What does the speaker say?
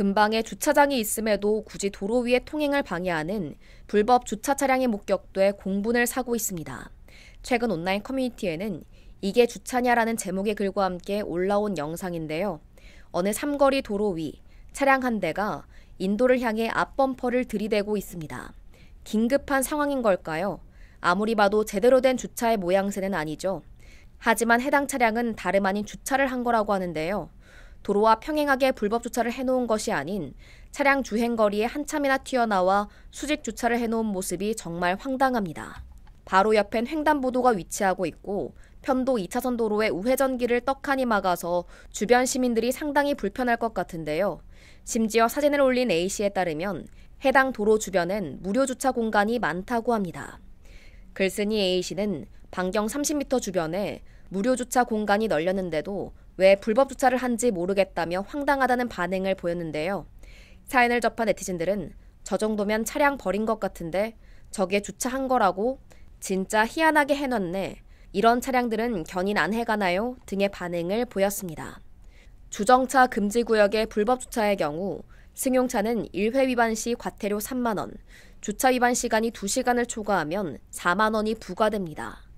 근방에 주차장이 있음에도 굳이 도로 위에 통행을 방해하는 불법 주차 차량이 목격돼 공분을 사고 있습니다. 최근 온라인 커뮤니티에는 이게 주차냐라는 제목의 글과 함께 올라온 영상인데요. 어느 삼거리 도로 위 차량 한 대가 인도를 향해 앞범퍼를 들이대고 있습니다. 긴급한 상황인 걸까요? 아무리 봐도 제대로 된 주차의 모양새는 아니죠. 하지만 해당 차량은 다름 아닌 주차를 한 거라고 하는데요. 도로와 평행하게 불법 주차를 해놓은 것이 아닌 차량 주행 거리에 한참이나 튀어나와 수직 주차를 해놓은 모습이 정말 황당합니다. 바로 옆엔 횡단보도가 위치하고 있고 편도 2차선 도로에우회전기를 떡하니 막아서 주변 시민들이 상당히 불편할 것 같은데요. 심지어 사진을 올린 A씨에 따르면 해당 도로 주변엔 무료 주차 공간이 많다고 합니다. 글쓴이 A씨는 반경 30m 주변에 무료 주차 공간이 널렸는데도 왜 불법 주차를 한지 모르겠다며 황당하다는 반응을 보였는데요. 사연을 접한 네티즌들은 저 정도면 차량 버린 것 같은데 저게 주차한 거라고 진짜 희한하게 해놨네. 이런 차량들은 견인 안 해가나요? 등의 반응을 보였습니다. 주정차 금지 구역의 불법 주차의 경우 승용차는 1회 위반 시 과태료 3만 원, 주차 위반 시간이 2시간을 초과하면 4만 원이 부과됩니다.